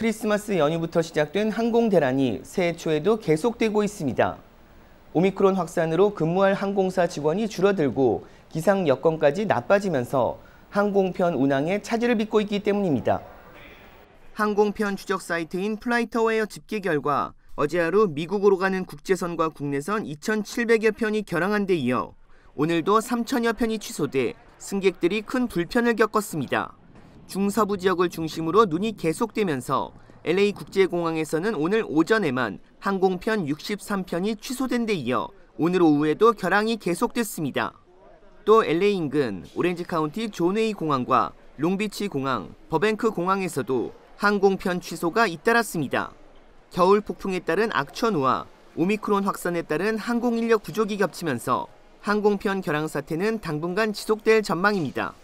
크리스마스 연휴부터 시작된 항공 대란이 새해 초에도 계속되고 있습니다. 오미크론 확산으로 근무할 항공사 직원이 줄어들고 기상 여건까지 나빠지면서 항공편 운항에 차질을 빚고 있기 때문입니다. 항공편 추적 사이트인 플라이터웨어 집계 결과 어제 하루 미국으로 가는 국제선과 국내선 2,700여 편이 결항한 데 이어 오늘도 3,000여 편이 취소돼 승객들이 큰 불편을 겪었습니다. 중서부 지역을 중심으로 눈이 계속되면서 LA 국제공항에서는 오늘 오전에만 항공편 63편이 취소된 데 이어 오늘 오후에도 결항이 계속됐습니다. 또 LA 인근 오렌지 카운티 존웨이 공항과 롱비치 공항, 버뱅크 공항에서도 항공편 취소가 잇따랐습니다. 겨울 폭풍에 따른 악천후와 오미크론 확산에 따른 항공 인력 부족이 겹치면서 항공편 결항 사태는 당분간 지속될 전망입니다.